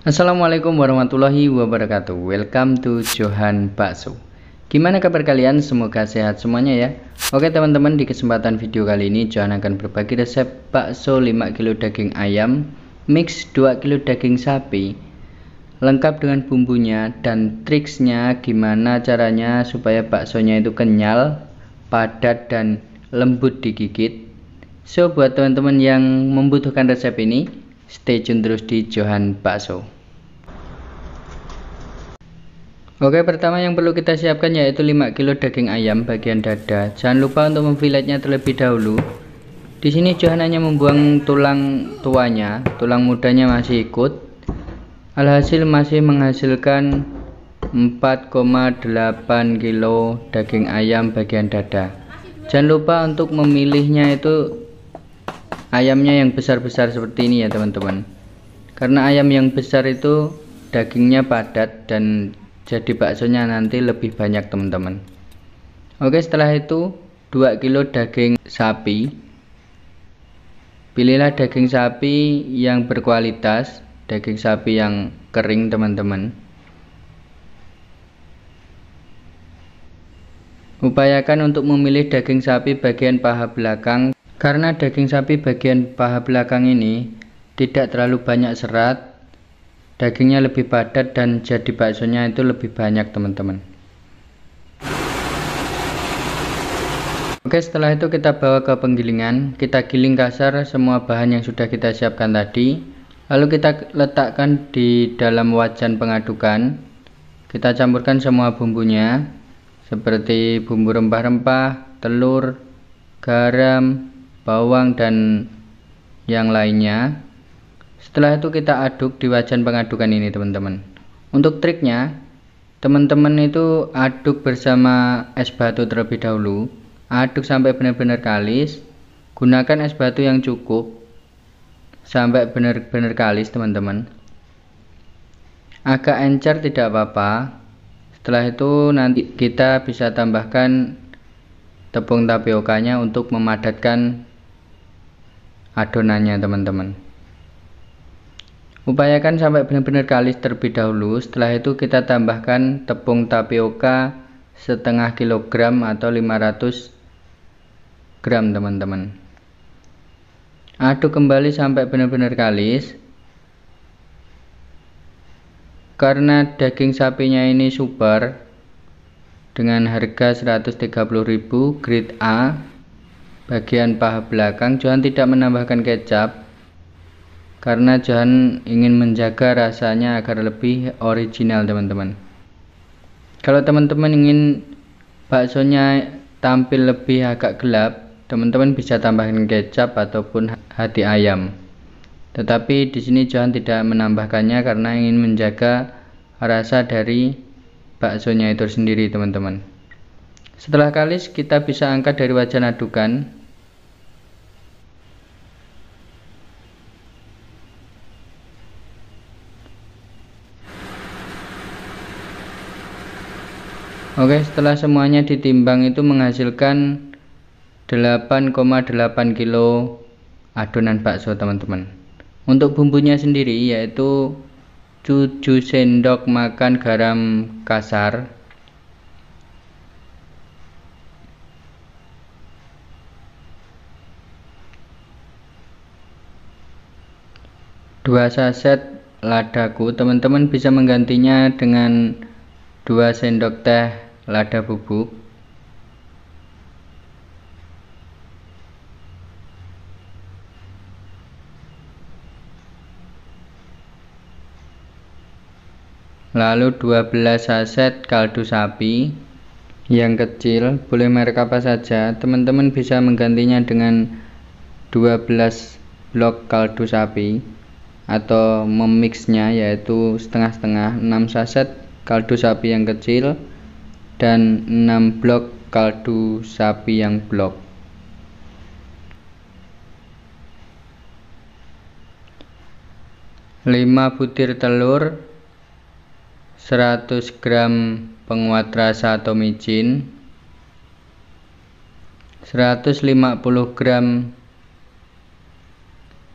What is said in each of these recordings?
Assalamualaikum warahmatullahi wabarakatuh Welcome to Johan Bakso Gimana kabar kalian? Semoga sehat semuanya ya Oke teman-teman di kesempatan video kali ini Johan akan berbagi resep bakso 5 kilo daging ayam Mix 2 kilo daging sapi Lengkap dengan bumbunya dan triksnya Gimana caranya supaya baksonya itu kenyal Padat dan lembut digigit So buat teman-teman yang membutuhkan resep ini stay tune terus di Johan Bakso Oke pertama yang perlu kita siapkan yaitu 5 kilo daging ayam bagian dada jangan lupa untuk memfiletnya terlebih dahulu di sini Johan hanya membuang tulang tuanya tulang mudanya masih ikut alhasil masih menghasilkan 4,8 kilo daging ayam bagian dada jangan lupa untuk memilihnya itu ayamnya yang besar-besar seperti ini ya teman-teman karena ayam yang besar itu dagingnya padat dan jadi baksonya nanti lebih banyak teman-teman oke setelah itu 2 kilo daging sapi pilihlah daging sapi yang berkualitas daging sapi yang kering teman-teman upayakan untuk memilih daging sapi bagian paha belakang karena daging sapi bagian paha belakang ini tidak terlalu banyak serat, dagingnya lebih padat dan jadi baksonya itu lebih banyak teman-teman. Oke setelah itu kita bawa ke penggilingan Kita giling kasar semua bahan yang sudah kita siapkan tadi Lalu kita letakkan di dalam wajan pengadukan Kita campurkan semua bumbunya Seperti bumbu rempah-rempah, telur, garam, bawang dan yang lainnya setelah itu kita aduk di wajan pengadukan ini teman-teman untuk triknya teman-teman itu aduk bersama es batu terlebih dahulu aduk sampai benar-benar kalis gunakan es batu yang cukup sampai benar-benar kalis teman-teman agak encer tidak apa-apa setelah itu nanti kita bisa tambahkan tepung tapiokanya untuk memadatkan adonannya teman-teman upayakan sampai benar-benar kalis terlebih dahulu setelah itu kita tambahkan tepung tapioka setengah kilogram atau 500 gram teman-teman aduk kembali sampai benar-benar kalis karena daging sapinya ini super dengan harga 130.000 grade A bagian paha belakang Johan tidak menambahkan kecap karena Johan ingin menjaga rasanya agar lebih original teman-teman kalau teman-teman ingin baksonya tampil lebih agak gelap teman-teman bisa tambahkan kecap ataupun hati ayam tetapi di sini Johan tidak menambahkannya karena ingin menjaga rasa dari baksonya itu sendiri teman-teman setelah kalis kita bisa angkat dari wajan adukan Oke, setelah semuanya ditimbang itu menghasilkan 8,8 kilo adonan bakso teman-teman. Untuk bumbunya sendiri yaitu 7 sendok makan garam kasar, dua saset ladaku teman-teman bisa menggantinya dengan dua sendok teh lada bubuk lalu 12 saset kaldu sapi yang kecil boleh merek apa saja teman-teman bisa menggantinya dengan 12 blok kaldu sapi atau memixnya yaitu setengah-setengah 6 saset kaldu sapi yang kecil dan 6 blok kaldu sapi yang blok. Lima butir telur 100 gram penguat rasa atau micin 150 gram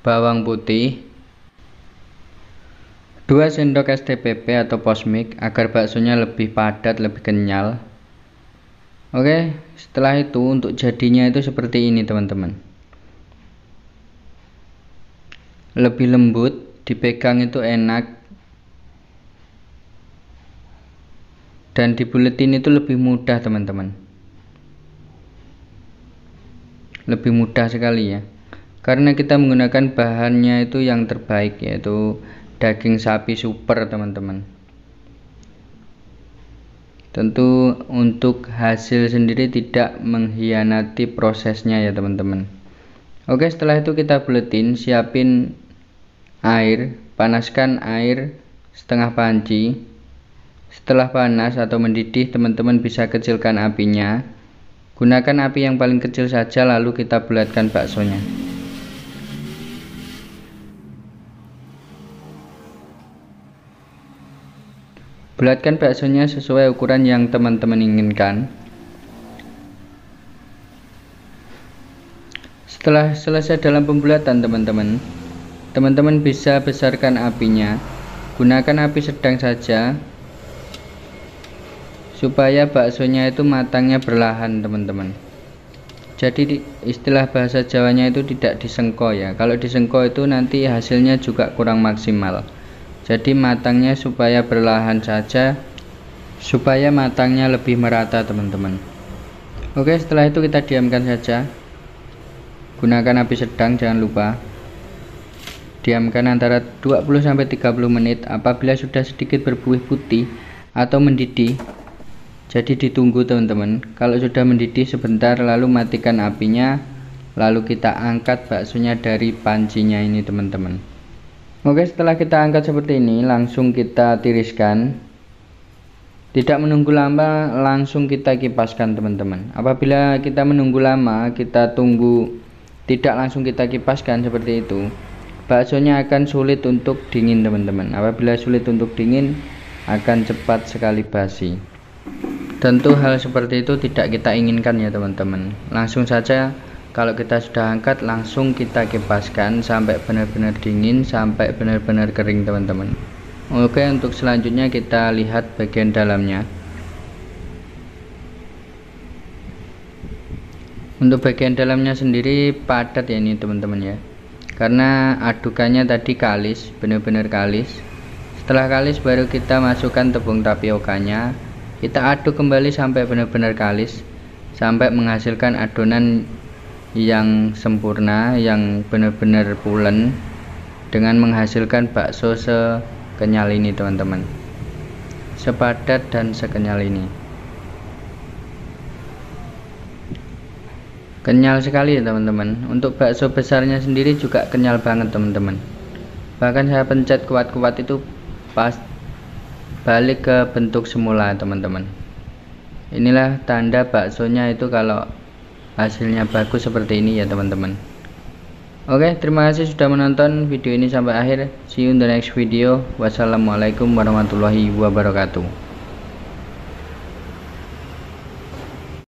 bawang putih 2 sendok STPP atau posmik agar baksonya lebih padat, lebih kenyal. Oke, setelah itu untuk jadinya itu seperti ini, teman-teman. Lebih lembut, dipegang itu enak. Dan dibuletin itu lebih mudah, teman-teman. Lebih mudah sekali ya. Karena kita menggunakan bahannya itu yang terbaik yaitu daging sapi super teman-teman tentu untuk hasil sendiri tidak mengkhianati prosesnya ya teman-teman oke setelah itu kita buletin siapin air panaskan air setengah panci setelah panas atau mendidih teman-teman bisa kecilkan apinya gunakan api yang paling kecil saja lalu kita bulatkan baksonya Bulatkan baksonya sesuai ukuran yang teman-teman inginkan. Setelah selesai dalam pembulatan teman-teman, teman-teman bisa besarkan apinya. Gunakan api sedang saja supaya baksonya itu matangnya berlahan teman-teman. Jadi istilah bahasa Jawanya itu tidak disengko ya. Kalau disengko itu nanti hasilnya juga kurang maksimal jadi matangnya supaya berlahan saja supaya matangnya lebih merata teman-teman oke setelah itu kita diamkan saja gunakan api sedang jangan lupa diamkan antara 20-30 menit apabila sudah sedikit berbuih putih atau mendidih jadi ditunggu teman-teman kalau sudah mendidih sebentar lalu matikan apinya lalu kita angkat baksonya dari pancinya ini teman-teman Oke setelah kita angkat seperti ini langsung kita tiriskan tidak menunggu lama langsung kita kipaskan teman-teman apabila kita menunggu lama kita tunggu tidak langsung kita kipaskan seperti itu baksonya akan sulit untuk dingin teman-teman apabila sulit untuk dingin akan cepat sekali basi tentu hal seperti itu tidak kita inginkan ya teman-teman langsung saja kalau kita sudah angkat langsung kita kipaskan sampai benar-benar dingin sampai benar-benar kering teman-teman oke untuk selanjutnya kita lihat bagian dalamnya untuk bagian dalamnya sendiri padat ya ini teman-teman ya karena adukannya tadi kalis benar-benar kalis setelah kalis baru kita masukkan tepung tapiokanya kita aduk kembali sampai benar-benar kalis sampai menghasilkan adonan yang sempurna yang benar-benar pulen dengan menghasilkan bakso sekenyal ini teman-teman sepadat dan sekenyal ini kenyal sekali ya teman-teman untuk bakso besarnya sendiri juga kenyal banget teman-teman bahkan saya pencet kuat-kuat itu pas balik ke bentuk semula teman-teman inilah tanda baksonya itu kalau hasilnya bagus seperti ini ya teman-teman Oke, terima kasih sudah menonton video ini sampai akhir. See you in the next video. Wassalamualaikum warahmatullahi wabarakatuh.